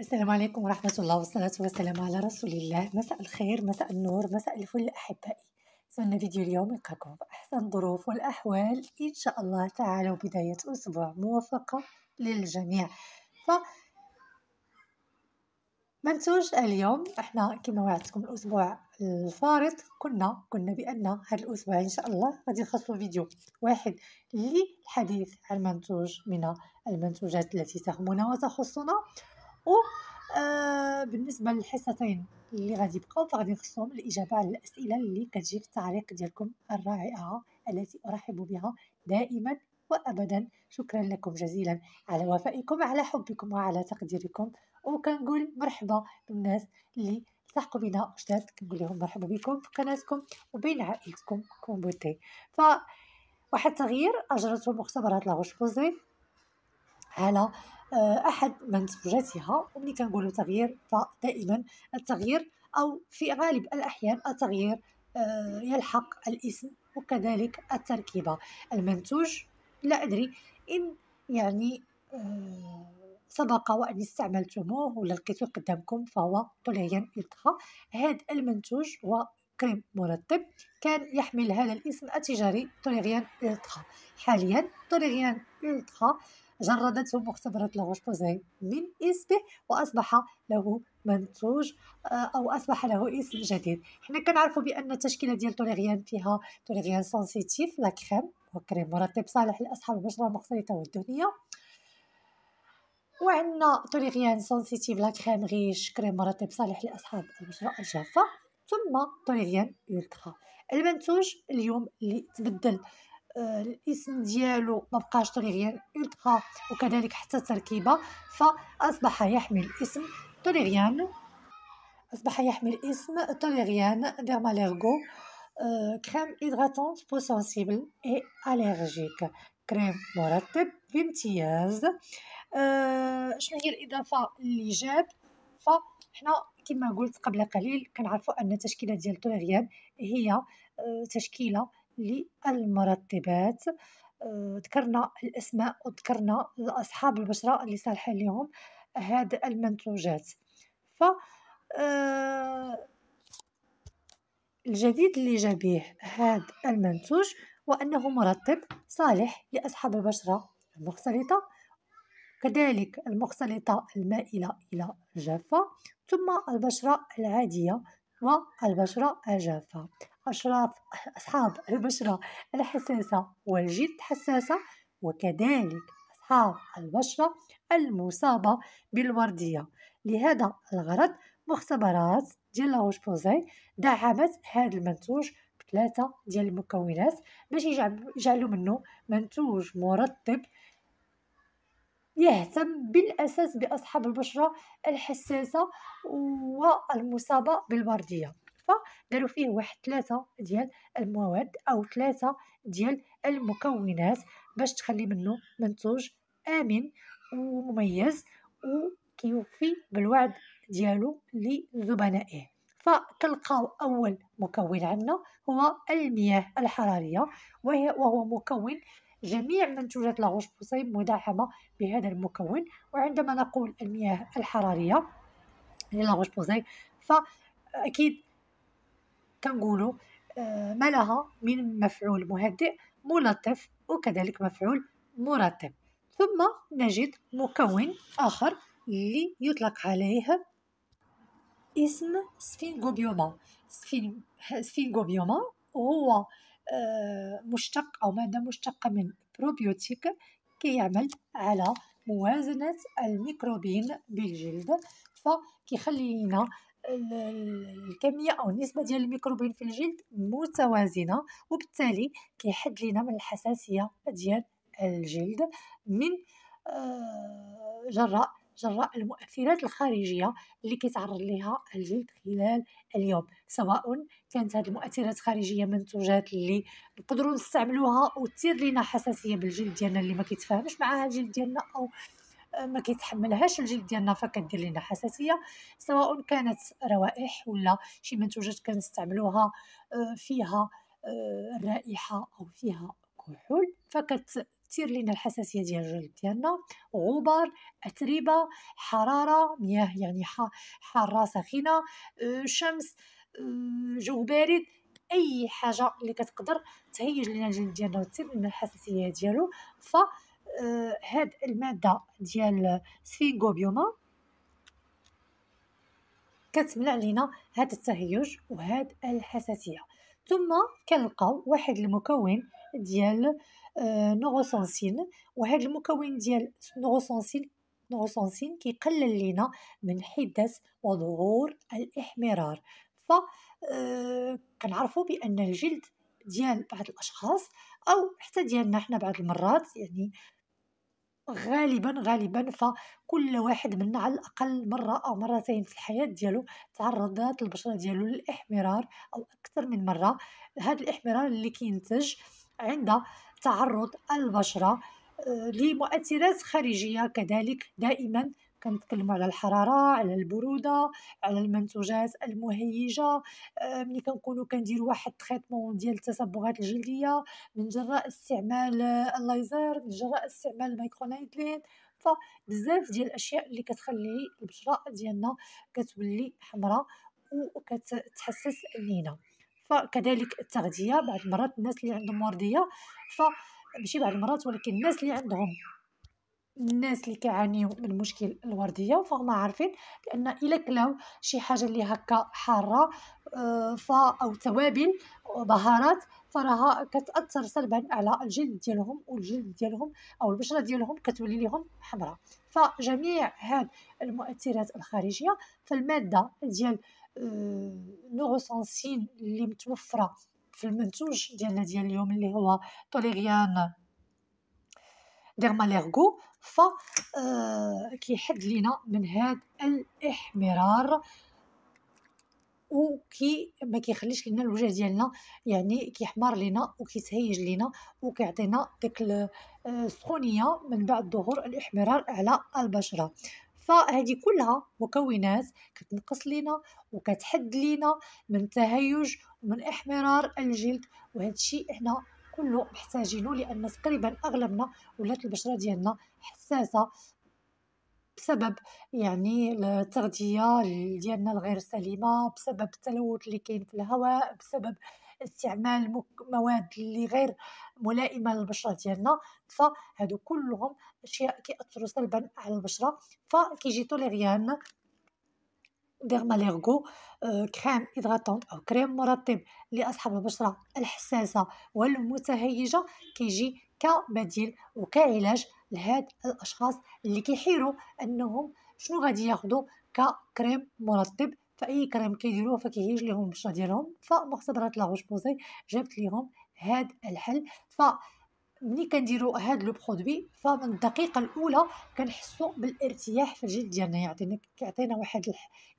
السلام عليكم ورحمة الله والصلاة والسلام على رسول الله مساء الخير مساء النور مساء الفل أحبائي أتمنى فيديو اليوم يلقاكم بأحسن ظروف والأحوال إن شاء الله تعالى وبداية أسبوع موفقة للجميع ف منتوج اليوم احنا كما وعدتكم الاسبوع الفارط كنا كنا بان هذا الاسبوع ان شاء الله غادي نخصصوا فيديو واحد للحديث عن منتوج من المنتوجات التي تهمنا وتخصنا آه، بالنسبه للحصتين اللي غادي يبقاو فغادي نخصهم الاجابه على الاسئله اللي كتجي في التعليق ديالكم الرائعه التي ارحب بها دائما وابدا شكرا لكم جزيلا على وفائكم على حبكم وعلى تقديركم وكنقول مرحبا بالناس اللي التحقوا بنا جداد كنقول لهم مرحبا بكم في قناتكم وبين عائلتكم كومبوتي ف واحد التغيير اجرته مختبرات لاغوش بوزي على آه، احد منسوجاتها وملي كنقولوا تغيير فدائما التغيير او في غالب الاحيان التغيير آه، يلحق الاسم وكذلك التركيبه المنتوج لا ادري ان يعني آه، سبق وان استعملتموه ولا لقيتوه قدامكم فهو طليا يطهى هذا المنتوج هو كريم مرطب كان يحمل هذا الاسم التجاري طليان إلتخا حاليا طليان التخا جردته مختبرة لافوشبوزي من اسمه وأصبح له منتوج آه، او اصبح له اسم جديد حنا كنعرفوا بان التشكيله ديال توليغيان فيها توليغيان سنسيتيف لا كريم وكريم مرطب صالح لاصحاب البشره المختلطه والدهنيه وعندنا توليغيان سنسيتيف لا كريم ريش كريم مرطب صالح لاصحاب البشره الجافه ثم توليغيان الترا المنتوج اليوم اللي تبدل الاسم ديالو ما بقاش توليريان الترا وكذلك حتى التركيبه فاصبح يحمل اسم توليريان اصبح يحمل اسم توليريان ديرماليرغو كريم هيدراتونت بو سنسيبل اي اليرجيك كريم مرطب بامتياز آه، شنو هي الاضافه اللي جات فحنا كما قلت قبل قليل كنعرفوا ان التشكيله ديال توليريان هي آه، تشكيله للمرطبات آه، ذكرنا الأسماء وذكرنا أصحاب البشرة اللي صالحة لهم هاد المنتوجات ف آه، الجديد اللي جابيه هاد المنتوج وأنه مرطب صالح لأصحاب البشرة المختلطة كذلك المختلطة المائلة إلى الجافة ثم البشرة العادية والبشرة الجافة أشراف أصحاب البشرة الحساسة والجلد حساسة وكذلك أصحاب البشرة المصابة بالوردية لهذا الغرض مختبرات ديال لاوش بوزي دعمت هذا المنتوج بثلاثة ديال المكونات باش يجعلوا منه منتوج مرطب يهتم بالأساس بأصحاب البشرة الحساسة والمصابة بالوردية الوصفه داروا فيه واحد ثلاثه ديال المواد او ثلاثه ديال المكونات باش تخلي منه منتوج امن ومميز وكيوفي بالوعد ديالو لزبنائه فتلقاو اول مكون عندنا هو المياه الحراريه وهي وهو مكون جميع منتوجات لاغوش بوصيب مدعمه بهذا المكون وعندما نقول المياه الحراريه لاغوش بوصيب فاكيد كنقولوا آه، ما لها من مفعول مهدئ ملطف وكذلك مفعول مرتب ثم نجد مكون آخر اللي يطلق عليه اسم سفينغوبيوما سفينغوبيوما هو آه، مشتق أو مادة مشتقة من بروبيوتيك كيعمل على موازنة الميكروبين بالجلد فكيخلي لنا الكميه او النسبه ديال الميكروبين في الجلد متوازنه وبالتالي كيحد لينا من الحساسيه ديال الجلد من آه، جراء جراء المؤثرات الخارجيه اللي كيتعرض لها الجلد خلال اليوم سواء كانت هذه المؤثرات الخارجيه منتوجات اللي نقدروا نستعملوها وتثير لينا حساسيه بالجلد ديالنا اللي ما كيتفاهمش معها الجلد ديالنا او ما كيتحملهاش الجلد ديالنا فكدير لنا حساسيه سواء كانت روائح ولا شي منتوجات كنستعملوها آه، فيها الرائحه آه، او فيها كحول فكتثير لنا الحساسيه ديال الجلد ديالنا غبار اتربه حراره مياه يعني حاره ساخنه آه، شمس جو بارد اي حاجه اللي كتقدر تهيج لنا الجلد ديالنا وتثير لنا الحساسيه ديالو ف آه، هاد الماده ديال سفينغوبيوما كتمنع لينا هاد التهيج وهاد الحساسيه ثم كنلقاو واحد المكون ديال آه، نوروسنسين وهاد المكون ديال نوغوسونسين نوروسنسين كيقلل لينا من حده وظهور الاحمرار ف آه، كنعرفوا بان الجلد ديال بعض الاشخاص او حتى ديالنا حنا بعض المرات يعني غالبا غالبا فكل واحد منا على الاقل مره او مرتين في الحياه ديالو تعرضت البشره ديالو للاحمرار او اكثر من مره هذا الاحمرار اللي كينتج عند تعرض البشره آه، لمؤثرات خارجيه كذلك دائما كنتكلموا على الحراره على البروده على المنتوجات المهيجه آه، ملي كنكونوا كنديروا واحد تريتمون ديال التصبغات الجلديه من جراء استعمال آه، الليزر من جراء استعمال الميكرونايتلين فبزاف ديال الاشياء اللي كتخلي البشره ديالنا كتولي حمراء وكتحسس لينا فكذلك التغذيه بعض المرات الناس اللي عندهم ورديه فماشي بعض المرات ولكن الناس اللي عندهم الناس اللي كيعانيو من مشكل الورديه فهما عارفين بان الا كلاو شي حاجه اللي هكا حاره آه، ف او توابل بهارات فراها كتاثر سلبا على الجلد ديالهم والجلد ديالهم او البشره ديالهم كتولي لهم حمراء فجميع هاد المؤثرات الخارجيه فالماده ديال آه، نوروسانسين اللي متوفره في المنتوج ديالنا ديال اليوم اللي هو طوليغيان ديرماليرغو ف آه، كيحد لينا من هذا الاحمرار وكي ما كيخليش لينا الوجه ديالنا يعني كيحمر لينا وكيتهيج لينا وكيعطينا ديك آه، السخونيه من بعد ظهور الاحمرار على البشره فهذه كلها مكونات كتنقص لينا وكتحد لينا من تهيج من احمرار الجلد وهذا الشيء احنا كله محتاجينه لان تقريبا اغلبنا ولات البشره ديالنا حساسه بسبب يعني التغذيه ديالنا الغير سليمه بسبب التلوث اللي كاين في الهواء بسبب استعمال مواد اللي غير ملائمه للبشره ديالنا فهادو كلهم اشياء كيأثروا سلبا على البشره فكيجي توليريان ديرماليرغو كريم هيدراتونت او كريم مرطب لاصحاب البشره الحساسه والمتهيجه كيجي كبديل وكعلاج لهاد الاشخاص اللي كيحيروا انهم شنو غادي ياخذوا ككريم مرطب فاي كريم كيديروه فكيهيج ليهم البشره ديالهم فمختبرات لاغوش بوزي جابت ليهم هاد الحل ف ملي كنديروا هاد لو برودوي فمن الدقيقه الاولى كنحسوا بالارتياح في الجلد ديالنا يعطينا كيعطينا واحد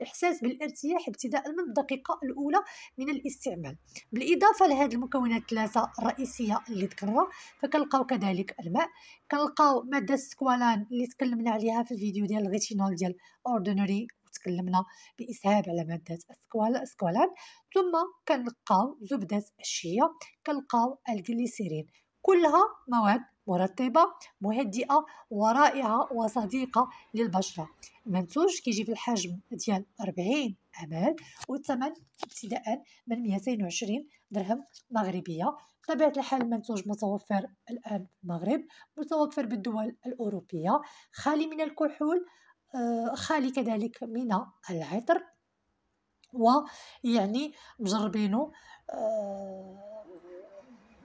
الاحساس بالارتياح ابتداء من الدقيقه الاولى من الاستعمال بالاضافه لهاد المكونات الثلاثه الرئيسيه اللي ذكرنا فكنلقاو كذلك الماء كنلقاو ماده السكوالان اللي تكلمنا عليها في الفيديو ديال الريتينول ديال اوردينري تكلمنا باسهاب على ماده السكوالان ثم كنلقاو زبده الشيا كنلقاو الجليسيرين كلها مواد مرطبة مهدئة ورائعة وصديقة للبشرة المنتوج كيجي في الحجم ديال 40 أمال والثمن ابتداء من 220 درهم مغربية بطبيعة الحال المنتوج متوفر الآن في المغرب متوفر بالدول الأوروبية خالي من الكحول آه، خالي كذلك من العطر ويعني مجربينه آه،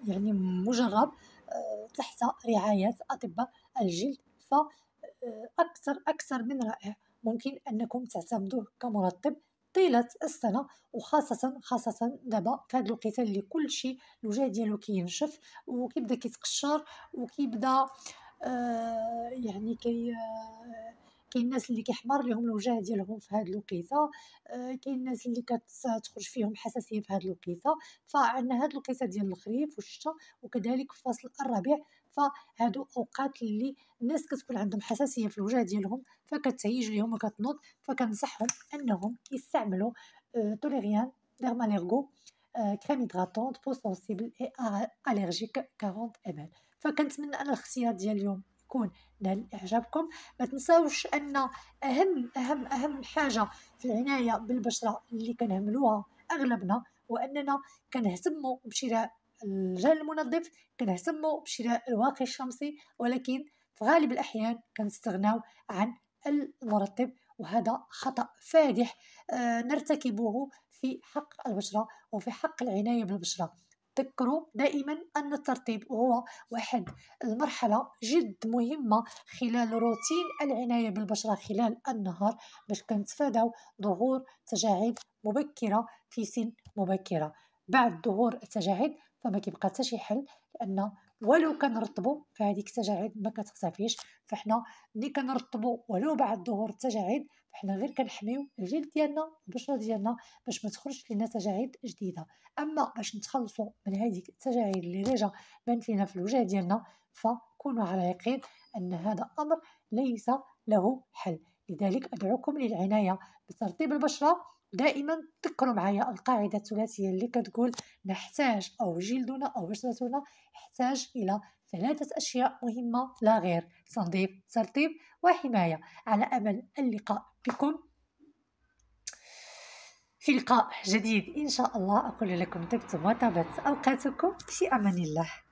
يعني مجرب آه، تحت رعاية أطباء الجلد فأكثر آه، أكثر من رائع ممكن أنكم تعتمدوه كمرطب طيلة السنة وخاصة خاصة دابا في هذا الوقيته اللي كلشي الوجه ديالو كينشف وكيبدا كيتقشر وكيبدا آه يعني كي آه كاين الناس اللي كيحمر لهم الوجه ديالهم في هذه الوقيته آه، كاين الناس اللي كتخرج فيهم حساسيه في هذه الوقيته فعندنا هذه الوقيته ديال الخريف والشتاء وكذلك في فصل الربيع فهادو اوقات اللي الناس كتكون عندهم حساسيه في الوجه ديالهم فكتهيج ليهم وكتنوض فكنصحهم انهم يستعملوا آه، توليريان ديرماليرغو كريم هيدراتونت بو سونسيبل اي اليرجيك 40 ام فكنتمنى انا الاختيار ديال اليوم يكون نال اعجابكم ما تنساوش ان اهم اهم اهم حاجه في العنايه بالبشره اللي كنهملوها اغلبنا واننا كنهتموا بشراء الجل المنظف كنهتموا بشراء الواقي الشمسي ولكن في غالب الاحيان كنستغناو عن المرطب وهذا خطا فادح آه، نرتكبه في حق البشره وفي حق العنايه بالبشره تذكروا دائما أن الترطيب هو واحد المرحلة جد مهمة خلال روتين العناية بالبشرة خلال النهار باش كنتفاداو ظهور تجاعيد مبكرة في سن مبكرة بعد ظهور التجاعيد فما كيبقى حتى شي حل لأن ولو كنرطبوا فهذيك التجاعيد ما كتختفيش فحنا ملي كنرطبوا ولو بعد ظهور التجاعيد فحنا غير كنحميو الجلد ديالنا البشره ديالنا باش ما تخرجش لينا تجاعيد جديده اما باش نتخلصوا من هذيك التجاعيد اللي ديجا بانت لينا في الوجه ديالنا فكونوا على يقين ان هذا امر ليس له حل لذلك ادعوكم للعنايه بترطيب البشره دائما تذكروا معايا القاعده الثلاثيه اللي كتقول نحتاج او جلدنا او بشرتنا يحتاج الى ثلاثه اشياء مهمه لا غير تنظيف ترطيب وحمايه على امل اللقاء بكم في لقاء جديد ان شاء الله اقول لكم دمتم وطابت اوقاتكم في امان الله